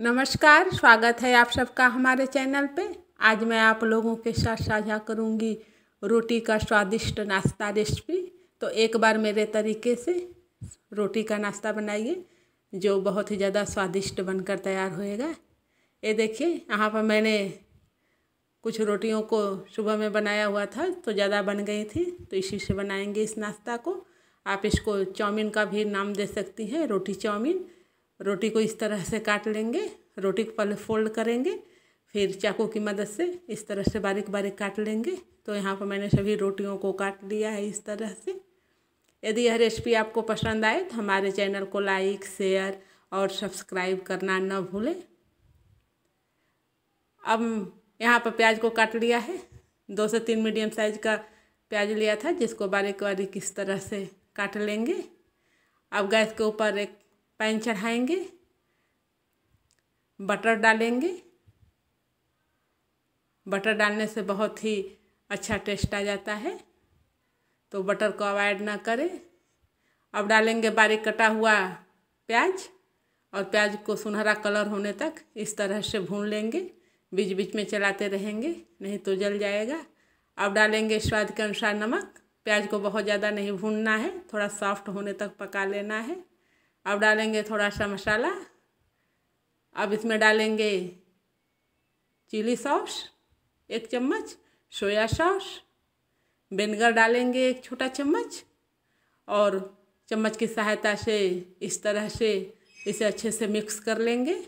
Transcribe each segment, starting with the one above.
नमस्कार स्वागत है आप सबका हमारे चैनल पे आज मैं आप लोगों के साथ साझा करूंगी रोटी का स्वादिष्ट नाश्ता रेसिपी तो एक बार मेरे तरीके से रोटी का नाश्ता बनाइए जो बहुत ही ज़्यादा स्वादिष्ट बनकर तैयार होएगा ये देखिए यहाँ पर मैंने कुछ रोटियों को सुबह में बनाया हुआ था तो ज़्यादा बन गई थी तो इसी से बनाएंगे इस नाश्ता को आप इसको चाउमीन का भी नाम दे सकती हैं रोटी चाउमीन रोटी को इस तरह से काट लेंगे रोटी को पहले फोल्ड करेंगे फिर चाकू की मदद से इस तरह से बारीक बारीक काट लेंगे तो यहाँ पर मैंने सभी रोटियों को काट लिया है इस तरह से यदि यह रेसिपी आपको पसंद आए तो हमारे चैनल को लाइक शेयर और सब्सक्राइब करना न भूलें अब यहाँ पर प्याज को काट लिया है दो से तीन मीडियम साइज का प्याज लिया था जिसको बारीक बारीक इस तरह से काट लेंगे अब गैस के ऊपर एक पैन चढ़ाएंगे बटर डालेंगे बटर डालने से बहुत ही अच्छा टेस्ट आ जाता है तो बटर को अवॉइड ना करें अब डालेंगे बारीक कटा हुआ प्याज और प्याज को सुनहरा कलर होने तक इस तरह से भून लेंगे बीच बीच में चलाते रहेंगे नहीं तो जल जाएगा अब डालेंगे स्वाद के अनुसार नमक प्याज को बहुत ज़्यादा नहीं भूनना है थोड़ा सॉफ्ट होने तक पका लेना है अब डालेंगे थोड़ा सा मसाला अब इसमें डालेंगे चिली सॉस एक चम्मच सोया सॉस विनेगर डालेंगे एक छोटा चम्मच और चम्मच की सहायता से इस तरह से इसे अच्छे से मिक्स कर लेंगे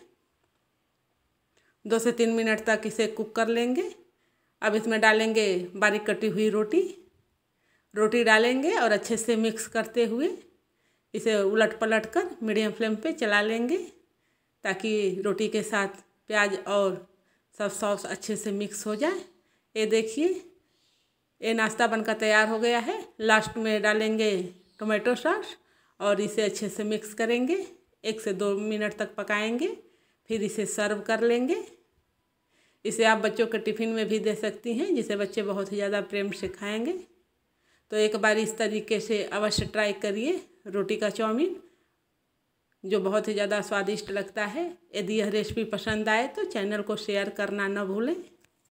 दो से तीन मिनट तक इसे कुक कर लेंगे अब इसमें डालेंगे बारीक कटी हुई रोटी रोटी डालेंगे और अच्छे से मिक्स करते हुए इसे उलट पलट कर मीडियम फ्लेम पे चला लेंगे ताकि रोटी के साथ प्याज और सब सॉस अच्छे से मिक्स हो जाए ये देखिए ये नाश्ता बनकर तैयार हो गया है लास्ट में डालेंगे टोमेटो सॉस और इसे अच्छे से मिक्स करेंगे एक से दो मिनट तक पकाएंगे फिर इसे सर्व कर लेंगे इसे आप बच्चों के टिफ़िन में भी दे सकती हैं जिसे बच्चे बहुत ही ज़्यादा प्रेम से खाएँगे तो एक बार इस तरीके से अवश्य ट्राई करिए रोटी का चाउमीन जो बहुत ही ज़्यादा स्वादिष्ट लगता है यदि यह रेसिपी पसंद आए तो चैनल को शेयर करना न भूलें